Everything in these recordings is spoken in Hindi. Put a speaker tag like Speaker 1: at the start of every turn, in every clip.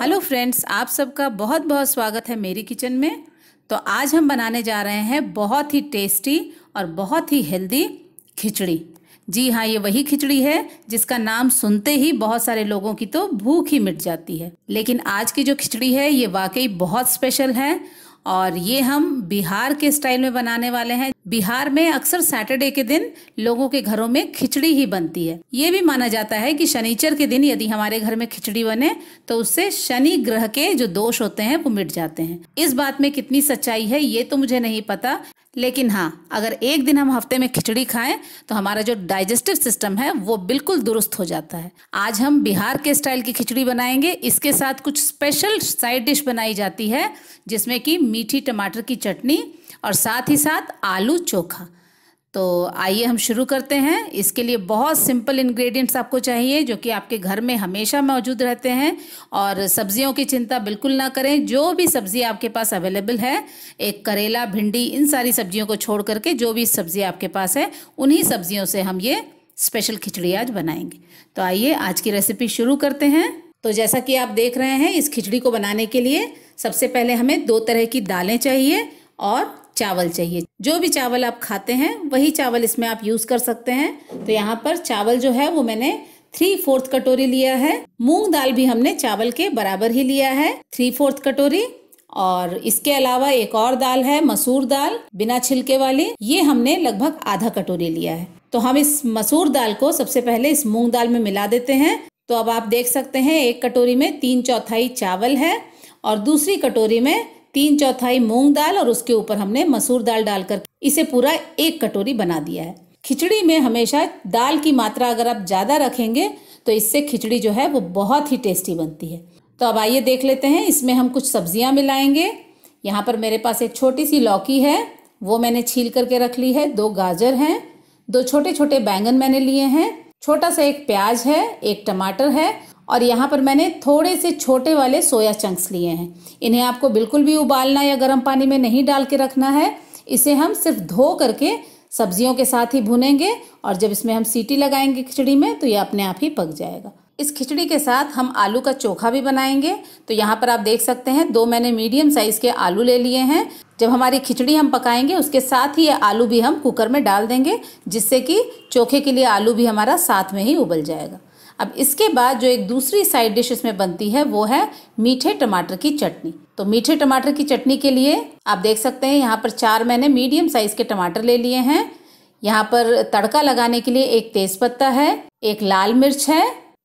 Speaker 1: हेलो फ्रेंड्स आप सबका बहुत बहुत स्वागत है मेरी किचन में तो आज हम बनाने जा रहे हैं बहुत ही टेस्टी और बहुत ही हेल्दी खिचड़ी जी हाँ ये वही खिचड़ी है जिसका नाम सुनते ही बहुत सारे लोगों की तो भूख ही मिट जाती है लेकिन आज की जो खिचड़ी है ये वाकई बहुत स्पेशल है और ये हम बिहार के स्टाइल में बनाने वाले हैं बिहार में अक्सर सैटरडे के दिन लोगों के घरों में खिचड़ी ही बनती है ये भी माना जाता है कि शनिचर के दिन यदि हमारे घर में खिचड़ी बने तो उससे शनि ग्रह के जो दोष होते हैं वो मिट जाते हैं इस बात में कितनी सच्चाई है ये तो मुझे नहीं पता लेकिन हाँ अगर एक दिन हम हफ्ते में खिचड़ी खाएं तो हमारा जो डाइजेस्टिव सिस्टम है वो बिल्कुल दुरुस्त हो जाता है आज हम बिहार के स्टाइल की खिचड़ी बनाएंगे इसके साथ कुछ स्पेशल साइड डिश बनाई जाती है जिसमें कि मीठी टमाटर की चटनी और साथ ही साथ आलू चोखा तो आइए हम शुरू करते हैं इसके लिए बहुत सिंपल इंग्रेडिएंट्स आपको चाहिए जो कि आपके घर में हमेशा मौजूद रहते हैं और सब्जियों की चिंता बिल्कुल ना करें जो भी सब्ज़ी आपके पास अवेलेबल है एक करेला भिंडी इन सारी सब्जियों को छोड़ करके जो भी सब्ज़ी आपके पास है उन्हीं सब्जियों से हम ये स्पेशल खिचड़ी आज बनाएंगे तो आइए आज की रेसिपी शुरू करते हैं तो जैसा कि आप देख रहे हैं इस खिचड़ी को बनाने के लिए सबसे पहले हमें दो तरह की दालें चाहिए और चावल चाहिए जो भी चावल आप खाते हैं वही चावल इसमें आप यूज़ कर सकते हैं तो यहाँ पर चावल जो है वो मैंने थ्री फोर्थ कटोरी लिया है मूंग दाल भी हमने चावल के बराबर ही लिया है थ्री फोर्थ कटोरी और इसके अलावा एक और दाल है मसूर दाल बिना छिलके वाली ये हमने लगभग आधा कटोरी लिया है तो हम इस मसूर दाल को सबसे पहले इस मूंग दाल में मिला देते हैं तो अब आप देख सकते हैं एक कटोरी में तीन चौथाई चावल है और दूसरी कटोरी में तीन चौथाई मूंग दाल और उसके ऊपर हमने मसूर दाल डालकर इसे पूरा एक कटोरी बना दिया है खिचड़ी में हमेशा दाल की मात्रा अगर आप ज़्यादा रखेंगे तो इससे खिचड़ी जो है वो बहुत ही टेस्टी बनती है तो अब आइए देख लेते हैं इसमें हम कुछ सब्जियां मिलाएंगे यहाँ पर मेरे पास एक छोटी सी लौकी है वो मैंने छील करके रख ली है दो गाजर हैं दो छोटे छोटे बैंगन मैंने लिए हैं छोटा सा एक प्याज है एक टमाटर है और यहाँ पर मैंने थोड़े से छोटे वाले सोया चंक्स लिए हैं इन्हें आपको बिल्कुल भी उबालना या गर्म पानी में नहीं डाल के रखना है इसे हम सिर्फ धो करके सब्जियों के साथ ही भुनेंगे और जब इसमें हम सीटी लगाएंगे खिचड़ी में तो ये अपने आप ही पक जाएगा इस खिचड़ी के साथ हम आलू का चोखा भी बनाएंगे तो यहाँ पर आप देख सकते हैं दो मैंने मीडियम साइज़ के आलू ले लिए हैं जब हमारी खिचड़ी हम पकाएंगे उसके साथ ही ये आलू भी हम कुकर में डाल देंगे जिससे कि चोखे के लिए आलू भी हमारा साथ में ही उबल जाएगा अब इसके बाद जो एक दूसरी साइड डिश इसमें बनती है वो है मीठे टमाटर की चटनी तो मीठे टमाटर की चटनी के लिए आप देख सकते हैं यहाँ पर चार मैंने मीडियम साइज़ के टमाटर ले लिए हैं यहाँ पर तड़का लगाने के लिए एक तेज पत्ता है एक लाल मिर्च है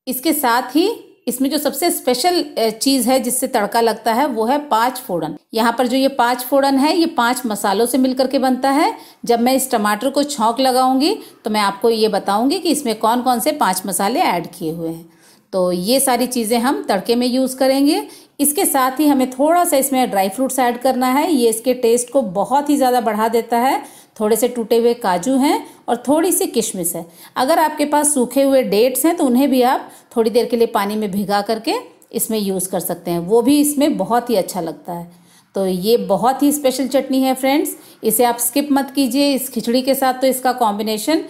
Speaker 1: इसके साथ ही इसमें जो सबसे स्पेशल चीज़ है जिससे तड़का लगता है वो है पाँच फोड़न यहाँ पर जो ये पाँच फोड़न है ये पाँच मसालों से मिलकर के बनता है जब मैं इस टमाटर को छौंक लगाऊंगी तो मैं आपको ये बताऊंगी कि इसमें कौन कौन से पाँच मसाले ऐड किए हुए हैं तो ये सारी चीज़ें हम तड़के में यूज़ करेंगे इसके साथ ही हमें थोड़ा सा इसमें ड्राई फ्रूट्स ऐड करना है ये इसके टेस्ट को बहुत ही ज़्यादा बढ़ा देता है थोड़े से टूटे हुए काजू हैं और थोड़ी सी किशमिश है अगर आपके पास सूखे हुए डेट्स हैं तो उन्हें भी आप थोड़ी देर के लिए पानी में भिगा करके इसमें यूज़ कर सकते हैं वो भी इसमें बहुत ही अच्छा लगता है तो ये बहुत ही स्पेशल चटनी है फ्रेंड्स इसे आप स्किप मत कीजिए इस खिचड़ी के साथ तो इसका कॉम्बिनेशन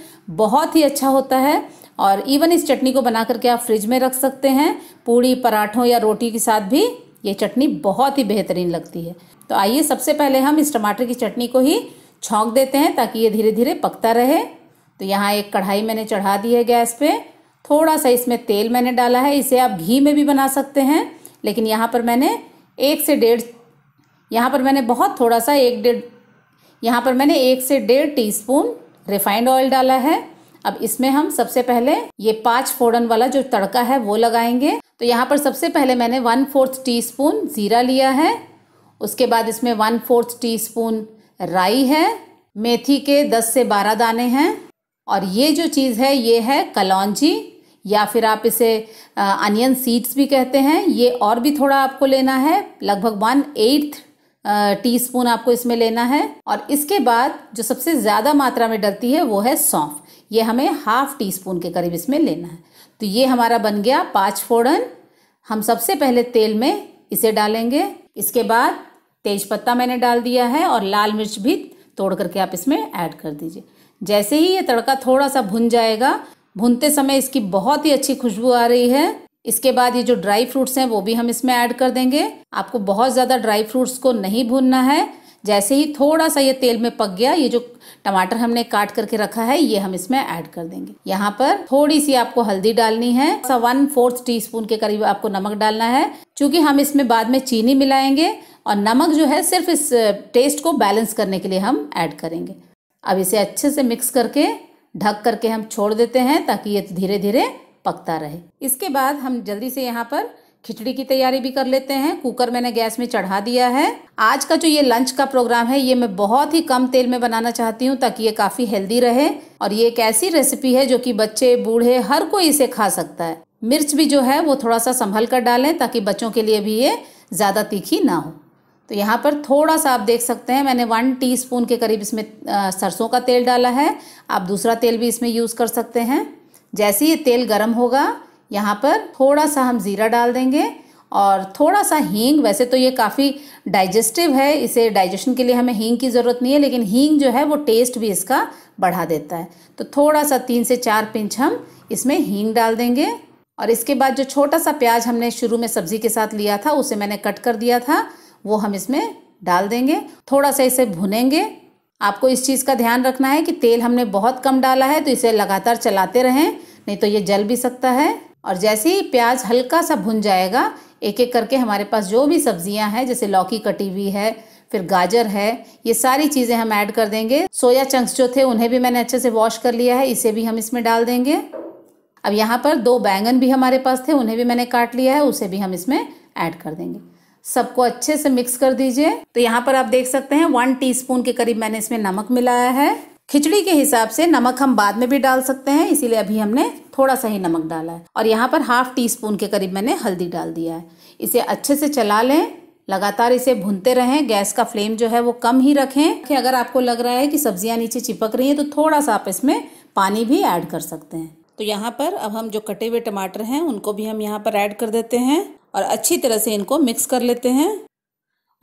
Speaker 1: बहुत ही अच्छा होता है और इवन इस चटनी को बना करके आप फ्रिज में रख सकते हैं पूड़ी पराठों या रोटी के साथ भी ये चटनी बहुत ही बेहतरीन लगती है तो आइए सबसे पहले हम इस टमाटर की चटनी को ही छोंक देते हैं ताकि ये धीरे धीरे पकता रहे तो यहाँ एक कढ़ाई मैंने चढ़ा दी है गैस पे थोड़ा सा इसमें तेल मैंने डाला है इसे आप घी में भी बना सकते हैं लेकिन यहाँ पर मैंने एक से डेढ़ यहाँ पर मैंने बहुत थोड़ा सा एक डेढ़ यहाँ पर मैंने एक से डेढ़ टी रिफाइंड ऑयल डाला है अब इसमें हम सबसे पहले ये पाँच फोड़न वाला जो तड़का है वो लगाएंगे तो यहाँ पर सबसे पहले मैंने वन फोर्थ टी स्पून ज़ीरा लिया है उसके बाद इसमें वन फोर्थ टी स्पून राई है मेथी के 10 से 12 दाने हैं और ये जो चीज़ है ये है कलौजी या फिर आप इसे अनियन सीड्स भी कहते हैं ये और भी थोड़ा आपको लेना है लगभग वन एट्थ स्पून आपको इसमें लेना है और इसके बाद जो सबसे ज़्यादा मात्रा में डलती है वो है सौंफ ये हमें हाफ टी स्पून के करीब इसमें लेना है तो ये हमारा बन गया पाँच फोड़न हम सबसे पहले तेल में इसे डालेंगे इसके बाद तेज पत्ता मैंने डाल दिया है और लाल मिर्च भी तोड़ करके आप इसमें ऐड कर दीजिए जैसे ही ये तड़का थोड़ा सा भुन जाएगा भुनते समय इसकी बहुत ही अच्छी खुशबू आ रही है इसके बाद ये जो ड्राई फ्रूट्स हैं वो भी हम इसमें ऐड कर देंगे आपको बहुत ज़्यादा ड्राई फ्रूट्स को नहीं भूनना है जैसे ही थोड़ा सा ये तेल में पक गया ये जो टमाटर हमने काट करके रखा है ये हम इसमें ऐड कर देंगे यहाँ पर थोड़ी सी आपको हल्दी डालनी है वन फोर्थ टी स्पून के करीब आपको नमक डालना है क्योंकि हम इसमें बाद में चीनी मिलाएंगे और नमक जो है सिर्फ इस टेस्ट को बैलेंस करने के लिए हम ऐड करेंगे अब इसे अच्छे से मिक्स करके ढक करके हम छोड़ देते हैं ताकि ये धीरे धीरे पकता रहे इसके बाद हम जल्दी से यहाँ पर खिचड़ी की तैयारी भी कर लेते हैं कुकर मैंने गैस में चढ़ा दिया है आज का जो ये लंच का प्रोग्राम है ये मैं बहुत ही कम तेल में बनाना चाहती हूँ ताकि ये काफ़ी हेल्दी रहे और ये एक ऐसी रेसिपी है जो कि बच्चे बूढ़े हर कोई इसे खा सकता है मिर्च भी जो है वो थोड़ा सा संभल कर डालें ताकि बच्चों के लिए भी ये ज़्यादा तीखी ना हो तो यहाँ पर थोड़ा सा आप देख सकते हैं मैंने वन टीस्पून के करीब इसमें सरसों का तेल डाला है आप दूसरा तेल भी इसमें यूज़ कर सकते हैं जैसे ये तेल गर्म होगा यहाँ पर थोड़ा सा हम ज़ीरा डाल देंगे और थोड़ा सा हींग वैसे तो ये काफ़ी डाइजेस्टिव है इसे डाइजेशन के लिए हमें हींग की ज़रूरत नहीं है लेकिन हींग जो है वो टेस्ट भी इसका बढ़ा देता है तो थोड़ा सा तीन से चार पिंच हम इसमें हींग डाल देंगे और इसके बाद जो छोटा सा प्याज हमने शुरू में सब्ज़ी के साथ लिया था उसे मैंने कट कर दिया था वो हम इसमें डाल देंगे थोड़ा सा इसे भुनेंगे आपको इस चीज़ का ध्यान रखना है कि तेल हमने बहुत कम डाला है तो इसे लगातार चलाते रहें नहीं तो ये जल भी सकता है और जैसे ही प्याज हल्का सा भुन जाएगा एक एक करके हमारे पास जो भी सब्जियां हैं जैसे लौकी कटी हुई है फिर गाजर है ये सारी चीज़ें हम ऐड कर देंगे सोया चंक्स जो थे उन्हें भी मैंने अच्छे से वॉश कर लिया है इसे भी हम इसमें डाल देंगे अब यहाँ पर दो बैंगन भी हमारे पास थे उन्हें भी मैंने काट लिया है उसे भी हम इसमें ऐड कर देंगे सबको अच्छे से मिक्स कर दीजिए तो यहाँ पर आप देख सकते हैं वन टीस्पून के करीब मैंने इसमें नमक मिलाया है खिचड़ी के हिसाब से नमक हम बाद में भी डाल सकते हैं इसीलिए अभी हमने थोड़ा सा ही नमक डाला है और यहाँ पर हाफ टी स्पून के करीब मैंने हल्दी डाल दिया है इसे अच्छे से चला लें लगातार इसे भूनते रहें गैस का फ्लेम जो है वो कम ही रखें कि अगर आपको लग रहा है कि सब्जियां नीचे चिपक रही हैं तो थोड़ा सा आप इसमें पानी भी ऐड कर सकते हैं तो यहाँ पर अब हम जो कटे हुए टमाटर हैं उनको भी हम यहाँ पर ऐड कर देते हैं और अच्छी तरह से इनको मिक्स कर लेते हैं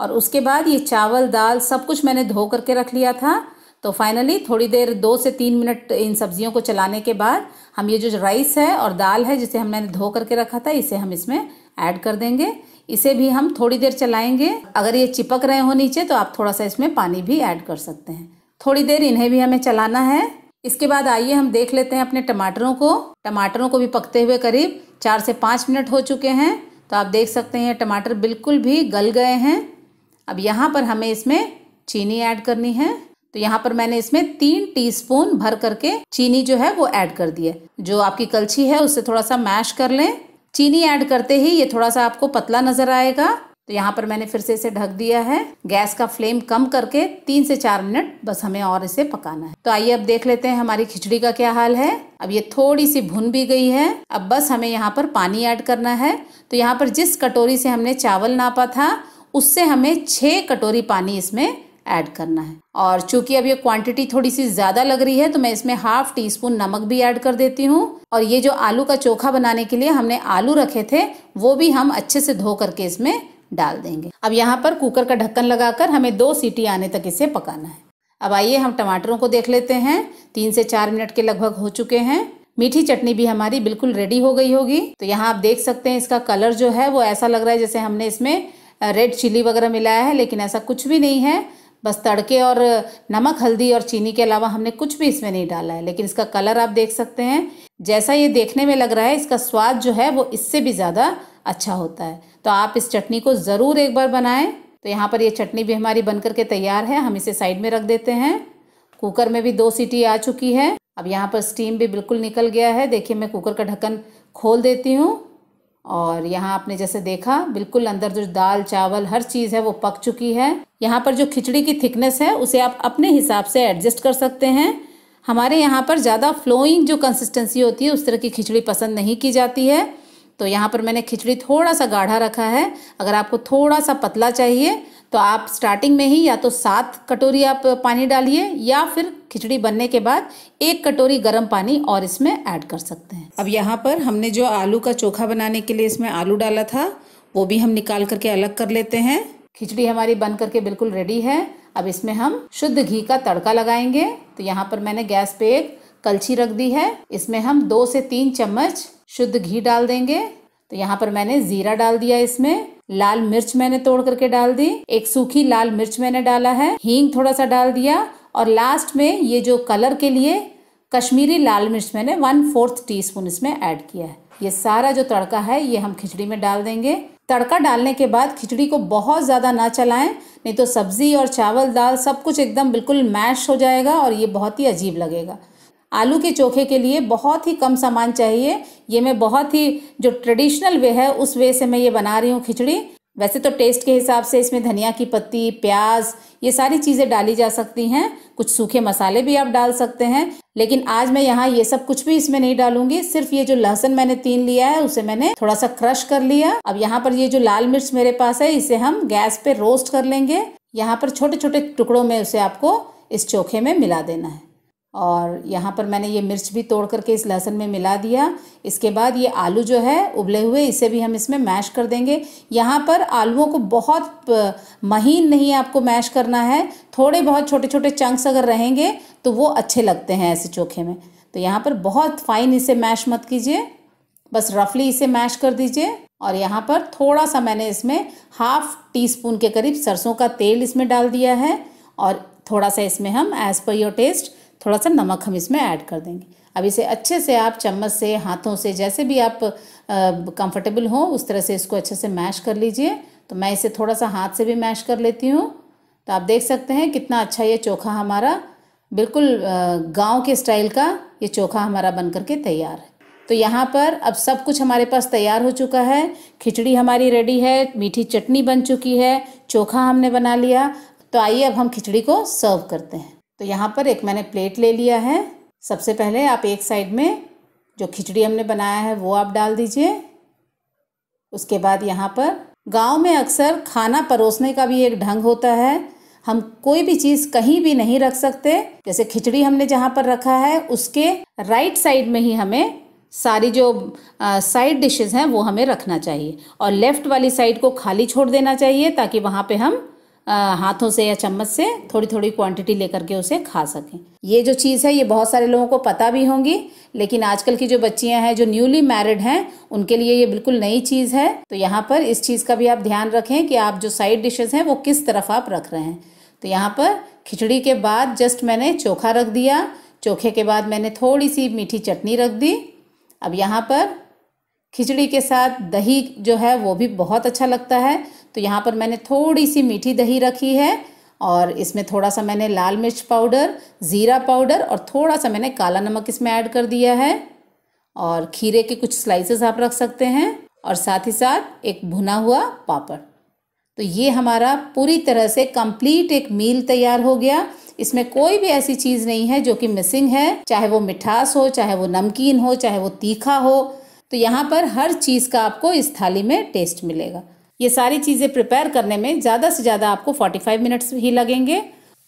Speaker 1: और उसके बाद ये चावल दाल सब कुछ मैंने धो करके रख लिया था तो फाइनली थोड़ी देर दो से तीन मिनट इन सब्जियों को चलाने के बाद हम ये जो राइस है और दाल है जिसे हमने धो करके रखा था इसे हम इसमें ऐड कर देंगे इसे भी हम थोड़ी देर चलाएंगे अगर ये चिपक रहे हो नीचे तो आप थोड़ा सा इसमें पानी भी ऐड कर सकते हैं थोड़ी देर इन्हें भी हमें चलाना है इसके बाद आइए हम देख लेते हैं अपने टमाटरों को टमाटरों को भी पकते हुए करीब चार से पाँच मिनट हो चुके हैं तो आप देख सकते हैं टमाटर बिल्कुल भी गल गए हैं अब यहाँ पर हमें इसमें चीनी ऐड करनी है तो यहाँ पर मैंने इसमें तीन टीस्पून भर करके चीनी जो है वो ऐड कर दी है जो आपकी कलछी है उससे थोड़ा सा मैश कर लें चीनी ऐड करते ही ये थोड़ा सा आपको पतला नज़र आएगा तो यहाँ पर मैंने फिर से इसे ढक दिया है गैस का फ्लेम कम करके तीन से चार मिनट बस हमें और इसे पकाना है तो आइए अब देख लेते हैं हमारी खिचड़ी का क्या हाल है अब ये थोड़ी सी भुन भी गई है अब बस हमें यहाँ पर पानी ऐड करना है तो यहाँ पर जिस कटोरी से हमने चावल नापा था उससे हमें छः कटोरी पानी इसमें ऐड करना है और चूंकि अब ये क्वांटिटी थोड़ी सी ज़्यादा लग रही है तो मैं इसमें हाफ टी स्पून नमक भी ऐड कर देती हूँ और ये जो आलू का चोखा बनाने के लिए हमने आलू रखे थे वो भी हम अच्छे से धो करके इसमें डाल देंगे अब यहाँ पर कुकर का ढक्कन लगाकर हमें दो सीटी आने तक इसे पकाना है अब आइए हम टमाटरों को देख लेते हैं तीन से चार मिनट के लगभग हो चुके हैं मीठी चटनी भी हमारी बिल्कुल रेडी हो गई होगी तो यहाँ आप देख सकते हैं इसका कलर जो है वो ऐसा लग रहा है जैसे हमने इसमें रेड चिली वगैरह मिलाया है लेकिन ऐसा कुछ भी नहीं है बस तड़के और नमक हल्दी और चीनी के अलावा हमने कुछ भी इसमें नहीं डाला है लेकिन इसका कलर आप देख सकते हैं जैसा ये देखने में लग रहा है इसका स्वाद जो है वो इससे भी ज़्यादा अच्छा होता है तो आप इस चटनी को ज़रूर एक बार बनाएं तो यहाँ पर ये चटनी भी हमारी बन करके तैयार है हम इसे साइड में रख देते हैं कुकर में भी दो सीटी आ चुकी है अब यहाँ पर स्टीम भी बिल्कुल निकल गया है देखिए मैं कुकर का ढक्कन खोल देती हूँ और यहाँ आपने जैसे देखा बिल्कुल अंदर जो दाल चावल हर चीज़ है वो पक चुकी है यहाँ पर जो खिचड़ी की थिकनेस है उसे आप अपने हिसाब से एडजस्ट कर सकते हैं हमारे यहाँ पर ज़्यादा फ्लोइंग जो कंसिस्टेंसी होती है उस तरह की खिचड़ी पसंद नहीं की जाती है तो यहाँ पर मैंने खिचड़ी थोड़ा सा गाढ़ा रखा है अगर आपको थोड़ा सा पतला चाहिए तो आप स्टार्टिंग में ही या तो सात कटोरी आप पानी डालिए या फिर खिचड़ी बनने के बाद एक कटोरी गर्म पानी और इसमें ऐड कर सकते हैं अब यहाँ पर हमने जो आलू का चोखा बनाने के लिए इसमें आलू डाला था वो भी हम निकाल करके अलग कर लेते हैं खिचड़ी हमारी बन करके बिल्कुल रेडी है अब इसमें हम शुद्ध घी का तड़का लगाएंगे तो यहाँ पर मैंने गैस पे एक कलछी रख दी है इसमें हम दो से तीन चम्मच शुद्ध घी डाल देंगे तो यहाँ पर मैंने जीरा डाल दिया इसमें लाल मिर्च मैंने तोड़ करके डाल दी एक सूखी लाल मिर्च मैंने डाला है हींग थोड़ा सा डाल दिया और लास्ट में ये जो कलर के लिए कश्मीरी लाल मिर्च मैंने वन फोर्थ टी स्पून इसमें ऐड किया है ये सारा जो तड़का है ये हम खिचड़ी में डाल देंगे तड़का डालने के बाद खिचड़ी को बहुत ज़्यादा ना चलाएं नहीं तो सब्ज़ी और चावल दाल सब कुछ एकदम बिल्कुल मैश हो जाएगा और ये बहुत ही अजीब लगेगा आलू के चोखे के लिए बहुत ही कम सामान चाहिए ये मैं बहुत ही जो ट्रेडिशनल वे है उस वे से मैं ये बना रही हूँ खिचड़ी वैसे तो टेस्ट के हिसाब से इसमें धनिया की पत्ती प्याज ये सारी चीज़ें डाली जा सकती हैं कुछ सूखे मसाले भी आप डाल सकते हैं लेकिन आज मैं यहाँ ये सब कुछ भी इसमें नहीं डालूंगी सिर्फ ये जो लहसुन मैंने तीन लिया है उसे मैंने थोड़ा सा क्रश कर लिया अब यहाँ पर ये जो लाल मिर्च मेरे पास है इसे हम गैस पे रोस्ट कर लेंगे यहाँ पर छोटे छोटे टुकड़ों में उसे आपको इस चोखे में मिला देना है और यहाँ पर मैंने ये मिर्च भी तोड़ करके इस लहसुन में मिला दिया इसके बाद ये आलू जो है उबले हुए इसे भी हम इसमें मैश कर देंगे यहाँ पर आलूओं को बहुत महीन नहीं आपको मैश करना है थोड़े बहुत छोटे छोटे चंक्स अगर रहेंगे तो वो अच्छे लगते हैं ऐसे चोखे में तो यहाँ पर बहुत फाइन इसे मैश मत कीजिए बस रफली इसे मैश कर दीजिए और यहाँ पर थोड़ा सा मैंने इसमें हाफ टी स्पून के करीब सरसों का तेल इसमें डाल दिया है और थोड़ा सा इसमें हम एज़ पर योर टेस्ट थोड़ा सा नमक हम इसमें ऐड कर देंगे अब इसे अच्छे से आप चम्मच से हाथों से जैसे भी आप कंफर्टेबल हो उस तरह से इसको अच्छे से मैश कर लीजिए तो मैं इसे थोड़ा सा हाथ से भी मैश कर लेती हूँ तो आप देख सकते हैं कितना अच्छा ये चोखा हमारा बिल्कुल गांव के स्टाइल का ये चोखा हमारा बन करके तैयार है तो यहाँ पर अब सब कुछ हमारे पास तैयार हो चुका है खिचड़ी हमारी रेडी है मीठी चटनी बन चुकी है चोखा हमने बना लिया तो आइए अब हम खिचड़ी को सर्व करते हैं तो यहाँ पर एक मैंने प्लेट ले लिया है सबसे पहले आप एक साइड में जो खिचड़ी हमने बनाया है वो आप डाल दीजिए उसके बाद यहाँ पर गांव में अक्सर खाना परोसने का भी एक ढंग होता है हम कोई भी चीज़ कहीं भी नहीं रख सकते जैसे खिचड़ी हमने जहाँ पर रखा है उसके राइट साइड में ही हमें सारी जो साइड डिशेस हैं वो हमें रखना चाहिए और लेफ़्ट वाली साइड को खाली छोड़ देना चाहिए ताकि वहाँ पे हम हाथों से या चम्मच से थोड़ी थोड़ी क्वांटिटी लेकर के उसे खा सकें ये जो चीज़ है ये बहुत सारे लोगों को पता भी होंगी लेकिन आजकल की जो बच्चियां हैं जो न्यूली मैरिड हैं उनके लिए ये बिल्कुल नई चीज़ है तो यहाँ पर इस चीज़ का भी आप ध्यान रखें कि आप जो साइड डिशेज़ हैं वो किस तरफ आप रख रहे हैं तो यहाँ पर खिचड़ी के बाद जस्ट मैंने चोखा रख दिया चोखे के बाद मैंने थोड़ी सी मीठी चटनी रख दी अब यहाँ पर खिचड़ी के साथ दही जो है वो भी बहुत अच्छा लगता है तो यहाँ पर मैंने थोड़ी सी मीठी दही रखी है और इसमें थोड़ा सा मैंने लाल मिर्च पाउडर ज़ीरा पाउडर और थोड़ा सा मैंने काला नमक इसमें ऐड कर दिया है और खीरे के कुछ स्लाइसेस आप रख सकते हैं और साथ ही साथ एक भुना हुआ पापड़ तो ये हमारा पूरी तरह से कंप्लीट एक मील तैयार हो गया इसमें कोई भी ऐसी चीज़ नहीं है जो कि मिसिंग है चाहे वो मिठास हो चाहे वो नमकीन हो चाहे वो तीखा हो तो यहाँ पर हर चीज़ का आपको इस थाली में टेस्ट मिलेगा ये सारी चीज़ें प्रिपेयर करने में ज़्यादा से ज़्यादा आपको 45 मिनट्स ही लगेंगे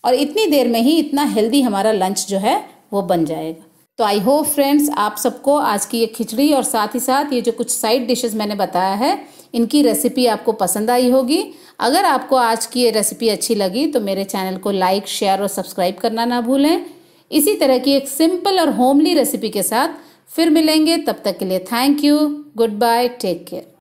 Speaker 1: और इतनी देर में ही इतना हेल्दी हमारा लंच जो है वो बन जाएगा तो आई होप फ्रेंड्स आप सबको आज की ये खिचड़ी और साथ ही साथ ये जो कुछ साइड डिशेस मैंने बताया है इनकी रेसिपी आपको पसंद आई होगी अगर आपको आज की ये रेसिपी अच्छी लगी तो मेरे चैनल को लाइक शेयर और सब्सक्राइब करना ना भूलें इसी तरह की एक सिंपल और होमली रेसिपी के साथ फिर मिलेंगे तब तक के लिए thank you goodbye take care